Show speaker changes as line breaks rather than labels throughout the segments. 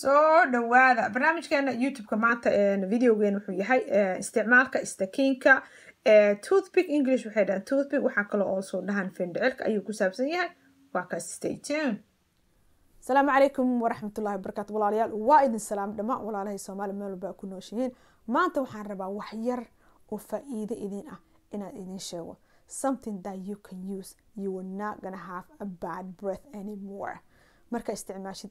soo dhawaada ah. barnaamijkeena utube-ka maanta eh, videogeena wuxuu yahay eh, isticmaalka stakiinka eh, toothpick english waxay dhahan toothpick waxaa kale oo soo dhahan findhicilka ayuu ku saabsan yahay waa kaas stay tune asalaamu calaykum waraxmatullahi wabarakaatu walaalayaal waa idin salaam dhammaan walaalahay soomaali meel walba ku nooshihiin maanta waxaan rabaa wax yar oo faa-iido idin ah inaad idin sheego something that you can use you will not gonna have a bad breath anymore marka isticmaashid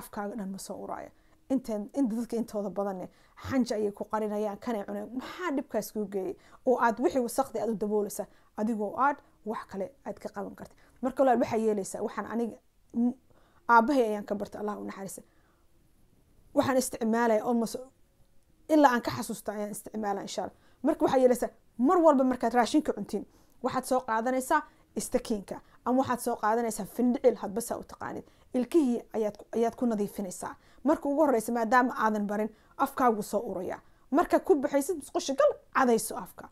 afkaaga dhan ma soo uraayo inta dadka intooda badanne eh, xanja ayay ku qarinayaan kanay cuneen maxaa dhibkaas kuu geeyay oo aad wixii wasaqdi aad u daboolaysaa adigoo aad wax kale aad ka qaban karta marka walaal waxaa yeelaysaa waxaan aniga aabahay ayaan ka bartay allah u naxariisa waxaan isticmaalaya almost ilaa aan ka xasuusta ayaan isticmaala insha alla marka waxaa yeelaysaa mar walba markaad raashinka cuntiin waxaad soo qaadanaysaa istakiinka ama waxaad soo qaadanaysaa findhicil hadbasa u taqaanid ilkihii ayaad ku nadiifinaysaa marka ugu horreysa maadaama aadan barin afkaaguu soo uraya marka ku baxaysid musqusha gal cadayso afka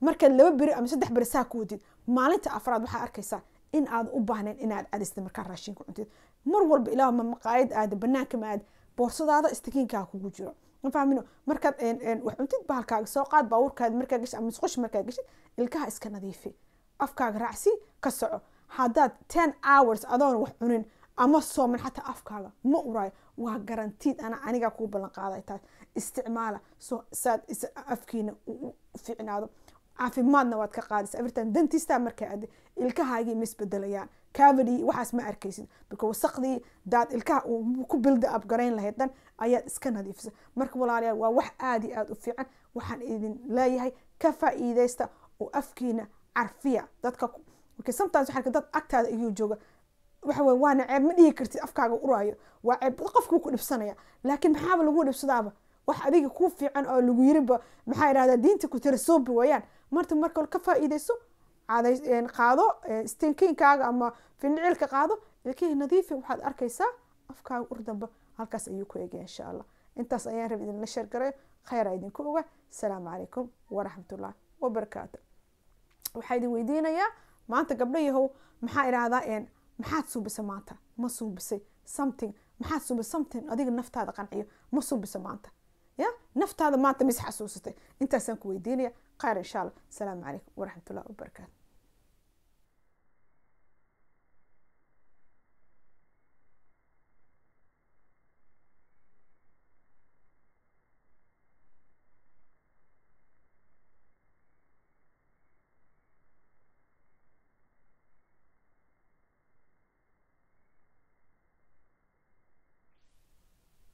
markaad laba beri ama saddex beri saa ku wadid maalinta afraad waxaa arkaysaa in aad u baahnayn inaad cadisda markaa raashiinka cuntid mar walba ilaahuma maqaayad aada banaanka maad boorsadaada istakiinkaa kugu jiro mafahmin markaad wax cuntid bahalkaaga soo qaad baabuurkaada markaa gashid ama musqusha markaad gashid ilkaha iska nadiifi afkaaga raacsi ka soco haddaad ten hours adoon wax cunin ama sooman xataa afkaaga ma uraayo waa garantiid ana aniga kuu ballan qaaday isticmaala so saad afkiina u fiicnaado caafimaadna waad ka qaadaysa afartan dantistaa markaa ade ilkahaagii ma isbedelayaan cavity waxaas ma arkaysid bika wasaqdii daad ilkaha ku bilda ab garayn lahayd dhan ayaad iska nadiifisa marka walaalayaal waa wax aada iyo aada u fiican waxaan idin leeyahay ka faa'iidaysta oo afkiina carfiya dadka marka sometimes waxaa dad agtaada ayuu jooga waxa waana ceeb ma dhihi kartid afkaaga uraayo waa ceeb qofkuu ku dhibsanaya laakiin maxaaba lagu dhibsadaaba wax adiga kuu fiican oo lagu yiriba maxaa idhahdaa diinta ku tirasoobi wayaan marta markal ka faa'iidayso qaado stinkiinkaaga ama fincilka qaado ilkihii nadiifi waxaad arkaysaa afkaaga urdamba halkaas ayuu ku egaya insha allah intaas ayaan raba idinla sheergarayo khayraa idinku oga asalaamu calaykum waraxmatullaahi wabarakaatu waxaa idin weydiinayaa maanta gabdho yahow maxaa idhaahdaa een maxaad suubisay maanta ma suubisay something maxaad suubisay something adiga naftaada qanciyo ma suubisa maanta ya naftaada maanta mis xasuusatay intaasaan ku weydiinaya khayr insha allah asalaamu calaykum waraxmatullahi wabarakaatu